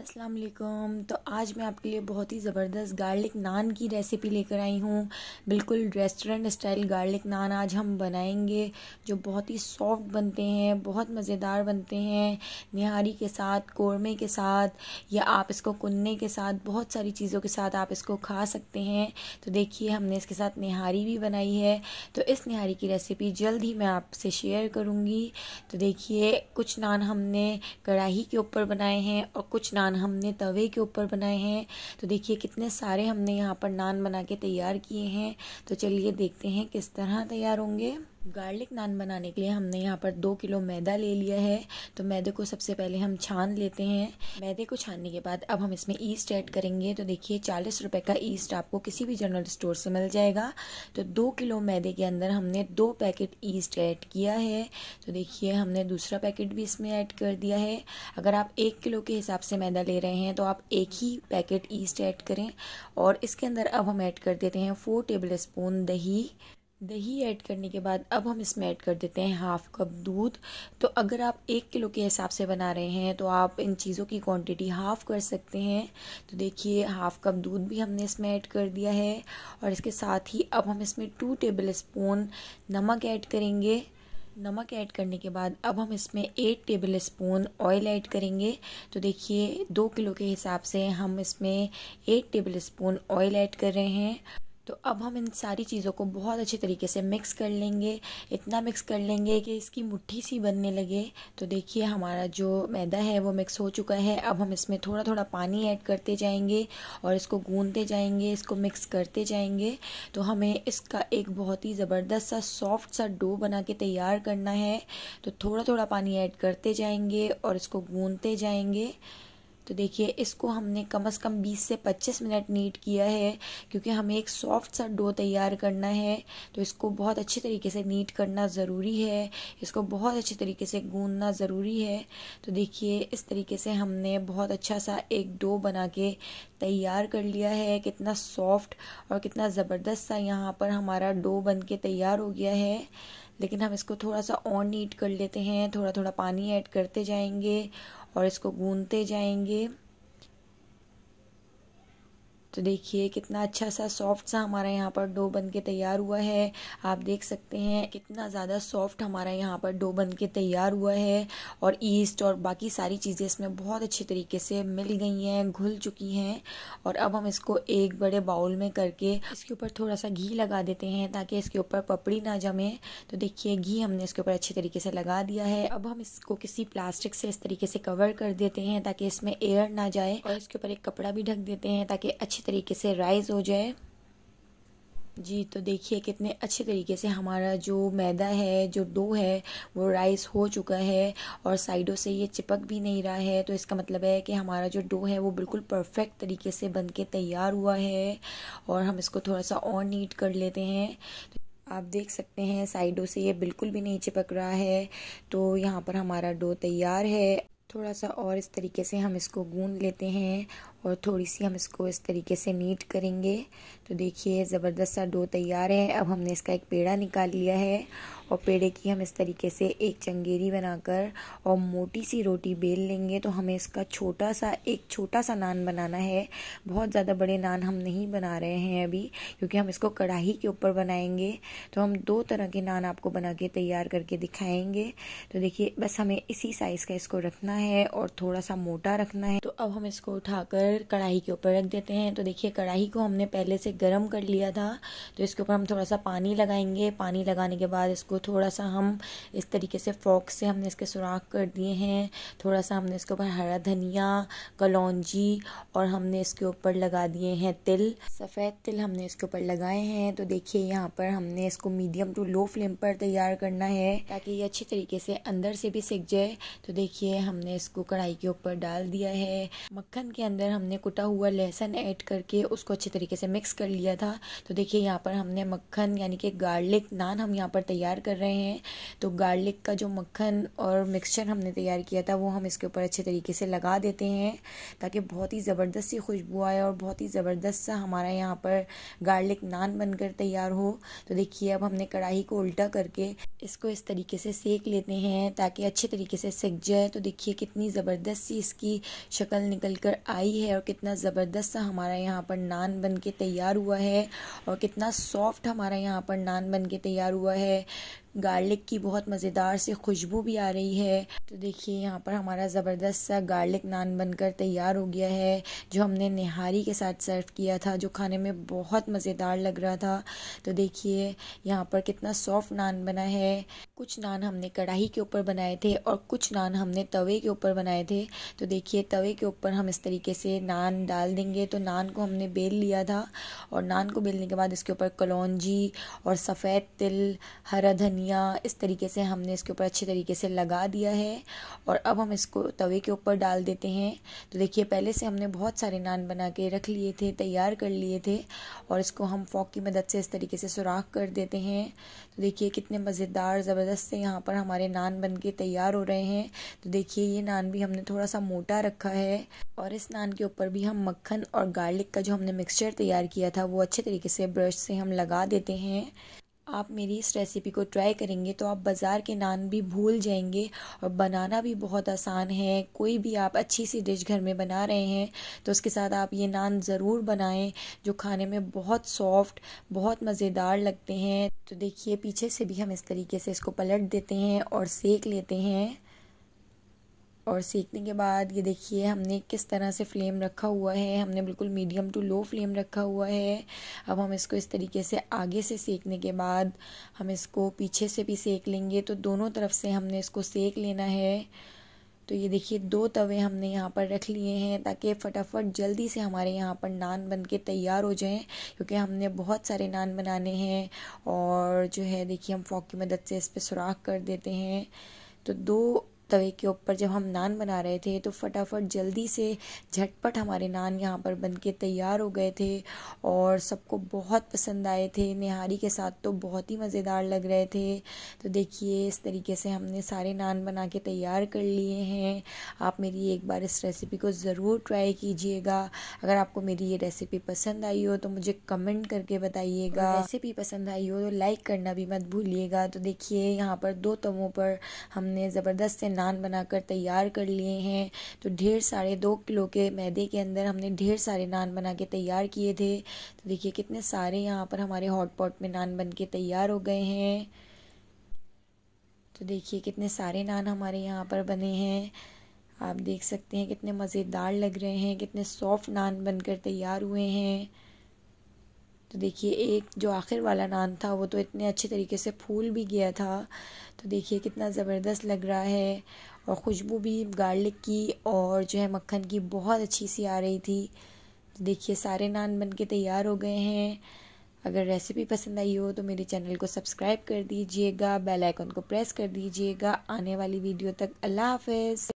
अस्सलाम वालेकुम तो आज मैं आपके लिए बहुत ही ज़बरदस्त गार्लिक नान की रेसिपी लेकर आई हूँ बिल्कुल रेस्टोरेंट स्टाइल गार्लिक नान आज हम बनाएंगे जो बहुत ही सॉफ्ट बनते हैं बहुत मज़ेदार बनते हैं निहारी के साथ कौरमे के साथ या आप इसको कुन्ने के साथ बहुत सारी चीज़ों के साथ आप इसको खा सकते हैं तो देखिए हमने इसके साथ निहारी भी बनाई है तो इस निहारी की रेसिपी जल्द ही मैं आपसे शेयर करूँगी तो देखिए कुछ नान हमने कढ़ाही के ऊपर बनाए हैं और कुछ नान नान हमने तवे के ऊपर बनाए हैं तो देखिए कितने सारे हमने यहाँ पर नान बना के तैयार किए हैं तो चलिए देखते हैं किस तरह तैयार होंगे गार्लिक नान बनाने के लिए हमने यहाँ पर दो किलो मैदा ले लिया है तो मैदे को सबसे पहले हम छान लेते हैं मैदे को छानने के बाद अब हम इसमें ईस्ट ऐड करेंगे तो देखिए चालीस रुपए का ईस्ट आपको किसी भी जनरल स्टोर से मिल जाएगा तो दो किलो मैदे के अंदर हमने दो पैकेट ईस्ट ऐड किया है तो देखिए हमने दूसरा पैकेट भी इसमें ऐड कर दिया है अगर आप एक किलो के हिसाब से मैदा ले रहे हैं तो आप एक ही पैकेट ईस्ट ऐड करें और इसके अंदर अब हम ऐड कर देते हैं फोर टेबल स्पून दही दही ऐड करने के बाद अब हम इसमें ऐड कर देते हैं हाफ कप दूध तो अगर आप एक किलो के हिसाब से बना रहे हैं तो आप इन चीज़ों की क्वांटिटी हाफ़ कर सकते हैं तो देखिए हाफ़ कप दूध भी हमने इसमें ऐड कर दिया है और इसके साथ ही अब हम इसमें टू टेबल स्पून नमक ऐड करेंगे नमक ऐड करने के बाद अब हम इसमें eight tablespoon oil add करेंगे तो देखिए दो किलो के हिसाब से हम इसमें eight tablespoon oil add कर रहे हैं तो अब हम इन सारी चीज़ों को बहुत अच्छे तरीके से मिक्स कर लेंगे इतना मिक्स कर लेंगे कि इसकी मुट्ठी सी बनने लगे तो देखिए हमारा जो मैदा है वो मिक्स हो चुका है अब हम इसमें थोड़ा थोड़ा पानी ऐड करते जाएंगे और इसको गूंदते जाएंगे इसको मिक्स करते जाएंगे तो हमें इसका एक बहुत ही ज़बरदस्त सा सॉफ्ट सा डो बना के तैयार करना है तो थोड़ा थोड़ा पानी ऐड करते जाएंगे और इसको गूंदते जाएंगे तो देखिए इसको हमने कम से कम 20 से 25 मिनट नीट किया है क्योंकि हमें एक सॉफ्ट सा डो तैयार करना है तो इसको बहुत अच्छे तरीके से नीट करना ज़रूरी है इसको बहुत अच्छे तरीके से गूंदना ज़रूरी है तो देखिए इस तरीके से हमने बहुत अच्छा सा एक डो बना के तैयार कर लिया है कितना सॉफ्ट और कितना ज़बरदस्त सा यहाँ पर हमारा डो बन के तैयार हो गया है लेकिन हम इसको थोड़ा सा और नीट कर लेते हैं थोड़ा थोड़ा पानी ऐड करते जाएंगे और इसको गूंदते जाएंगे तो देखिए कितना अच्छा सा सॉफ्ट सा हमारा यहाँ पर डो बन के तैयार हुआ है आप देख सकते हैं कितना ज़्यादा सॉफ्ट हमारा यहाँ पर डो बन के तैयार हुआ है और ईस्ट और बाकी सारी चीज़ें इसमें बहुत अच्छे तरीके से मिल गई हैं घुल चुकी हैं और अब हम इसको एक बड़े बाउल में करके इसके ऊपर थोड़ा सा घी लगा देते हैं ताकि इसके ऊपर पपड़ी ना जमे तो देखिए घी हमने इसके ऊपर अच्छे तरीके से लगा दिया है अब हम इसको किसी प्लास्टिक से इस तरीके से कवर कर देते हैं ताकि इसमें एयर ना जाए और इसके ऊपर एक कपड़ा भी ढक देते हैं ताकि अच्छे अच्छे तरीके से राइज हो जाए जी तो देखिए कितने अच्छे तरीके से हमारा जो मैदा है जो डो है वो राइस हो चुका है और साइडों से ये चिपक भी नहीं रहा है तो इसका मतलब है कि हमारा जो डो है वो बिल्कुल परफेक्ट तरीके से बन के तैयार हुआ है और हम इसको थोड़ा सा और नीट कर लेते हैं तो आप देख सकते हैं साइडों से ये बिल्कुल भी नहीं चिपक रहा है तो यहाँ पर हमारा डो तैयार है थोड़ा सा और इस तरीके से हम इसको गूंद लेते हैं और थोड़ी सी हम इसको इस तरीके से नीट करेंगे तो देखिए ज़बरदस्त सा डो तैयार है अब हमने इसका एक पेड़ा निकाल लिया है और पेड़े की हम इस तरीके से एक चंगेरी बनाकर और मोटी सी रोटी बेल लेंगे तो हमें इसका छोटा सा एक छोटा सा नान बनाना है बहुत ज़्यादा बड़े नान हम नहीं बना रहे हैं अभी क्योंकि हम इसको कढ़ाई के ऊपर बनाएंगे तो हम दो तरह के नान आपको बना के तैयार करके दिखाएंगे तो देखिए बस हमें इसी साइज़ का इसको रखना है और थोड़ा सा मोटा रखना है तो अब हम इसको उठाकर कर कढ़ाई के ऊपर रख देते हैं तो देखिए कढ़ाई को हमने पहले से गर्म कर लिया था तो इसके ऊपर हम थोड़ा सा पानी लगाएंगे पानी लगाने के बाद इसको थोड़ा सा हम इस तरीके से फॉक से हमने इसके सुराख कर दिए हैं थोड़ा सा हमने इसके ऊपर हरा धनिया कलौजी और हमने इसके ऊपर लगा दिए हैं तिल सफ़ेद तिल हमने इसके ऊपर लगाए हैं तो देखिए यहाँ पर हमने इसको मीडियम टू लो फ्लेम पर तैयार करना है ताकि ये अच्छी तरीके से अंदर से भी सिक जाए तो देखिए हमने इसको कढ़ाई के ऊपर डाल दिया है मक्खन के अंदर हम हमने कुटा हुआ लहसुन ऐड करके उसको अच्छे तरीके से मिक्स कर लिया था तो देखिए यहाँ पर हमने मक्खन यानी कि गार्लिक नान हम यहाँ पर तैयार कर रहे हैं तो गार्लिक का जो मक्खन और मिक्सचर हमने तैयार किया था वो हम इसके ऊपर अच्छे तरीके से लगा देते हैं ताकि बहुत ही ज़बरदस्त सी खुशबू आए और बहुत ही ज़बरदस्त सा हमारा यहाँ पर गार्लिक नान बनकर तैयार हो तो देखिए अब हमने कढ़ाई को उल्टा करके इसको इस तरीके से सेक लेते हैं ताकि अच्छे तरीके से सेक जाए तो देखिए कितनी ज़बरदस्त सी इसकी शक्ल निकल कर आई है है और कितना ज़बरदस्त सा हमारा यहाँ पर नान बन के तैयार हुआ है और कितना सॉफ्ट हमारा यहाँ पर नान बन के तैयार हुआ है गार्लिक की बहुत मज़ेदार सी खुशबू भी आ रही है तो देखिए यहाँ पर हमारा ज़बरदस्त सा गार्लिक नान बनकर तैयार हो गया है जो हमने निहारी के साथ सर्व किया था जो खाने में बहुत मज़ेदार लग रहा था तो देखिए यहाँ पर कितना सॉफ्ट नान बना है कुछ नान हमने कढ़ाई के ऊपर बनाए थे और कुछ नान हमने तवे के ऊपर बनाए थे तो देखिए तवे के ऊपर हम इस तरीके से नान डाल देंगे तो नान को हमने बेल लिया था और नान को बेलने के बाद इसके ऊपर कलौजी और सफ़ेद तिल हरा धनी धनिया इस तरीके से हमने इसके ऊपर अच्छे तरीके से लगा दिया है और अब हम इसको तवे के ऊपर डाल देते हैं तो देखिए पहले से हमने बहुत सारे नान बना के रख लिए थे तैयार कर लिए थे और इसको हम फॉक की मदद से इस तरीके से सुराख कर देते हैं तो देखिए कितने मज़ेदार ज़बरदस्त से यहाँ पर हमारे नान बन के तैयार हो रहे हैं तो देखिए ये नान भी हमने थोड़ा सा मोटा रखा है और इस नान के ऊपर भी हम मक्खन और गार्लिक का जो हमने मिक्सचर तैयार किया था वो अच्छे तरीके से ब्रश से हम लगा देते हैं आप मेरी इस रेसिपी को ट्राई करेंगे तो आप बाज़ार के नान भी भूल जाएंगे और बनाना भी बहुत आसान है कोई भी आप अच्छी सी डिश घर में बना रहे हैं तो उसके साथ आप ये नान ज़रूर बनाएं जो खाने में बहुत सॉफ्ट बहुत मज़ेदार लगते हैं तो देखिए पीछे से भी हम इस तरीके से इसको पलट देते हैं और सेक लेते हैं और सीखने के बाद ये देखिए हमने किस तरह से फ्लेम रखा हुआ है हमने बिल्कुल मीडियम टू लो फ्लेम रखा हुआ है अब हम इसको इस तरीके से आगे से सेकने के बाद हम इसको पीछे से भी सेक लेंगे तो दोनों तरफ से हमने इसको सेक लेना है तो ये देखिए दो तवे हमने यहाँ पर रख लिए हैं ताकि फटाफट जल्दी से हमारे यहाँ पर नान बन के तैयार हो जाएं क्योंकि हमने बहुत सारे नान बनाने हैं और जो है देखिए हम फॉक की मदद से इस पर सुराख कर देते हैं तो दो तवे के ऊपर जब हम नान बना रहे थे तो फटाफट जल्दी से झटपट हमारे नान यहाँ पर बन के तैयार हो गए थे और सबको बहुत पसंद आए थे निहारी के साथ तो बहुत ही मज़ेदार लग रहे थे तो देखिए इस तरीके से हमने सारे नान बना के तैयार कर लिए हैं आप मेरी एक बार इस रेसिपी को ज़रूर ट्राई कीजिएगा अगर आपको मेरी ये रेसिपी पसंद आई हो तो मुझे कमेंट करके बताइएगा रेसिपी पसंद आई हो तो लाइक करना भी मत भूलिएगा तो देखिए यहाँ पर दो तवों पर हमने ज़बरदस्त से नान बनाकर तैयार कर लिए हैं तो ढेर सारे दो किलो के मैदे के अंदर हमने ढेर सारे नान बना के तैयार किए थे तो देखिए कितने सारे यहाँ पर हमारे हॉट पॉट में नान बन के तैयार हो गए हैं तो देखिए कितने सारे नान हमारे यहाँ पर बने हैं आप देख सकते हैं कितने मज़ेदार लग रहे हैं कितने सॉफ्ट नान बनकर तैयार हुए हैं तो देखिए एक जो आखिर वाला नान था वो तो इतने अच्छे तरीके से फूल भी गया था तो देखिए कितना ज़बरदस्त लग रहा है और खुशबू भी गार्लिक की और जो है मक्खन की बहुत अच्छी सी आ रही थी तो देखिए सारे नान बन के तैयार हो गए हैं अगर रेसिपी पसंद आई हो तो मेरे चैनल को सब्सक्राइब कर दीजिएगा बेल आइकन को प्रेस कर दीजिएगा आने वाली वीडियो तक अल्लाह हाफिज़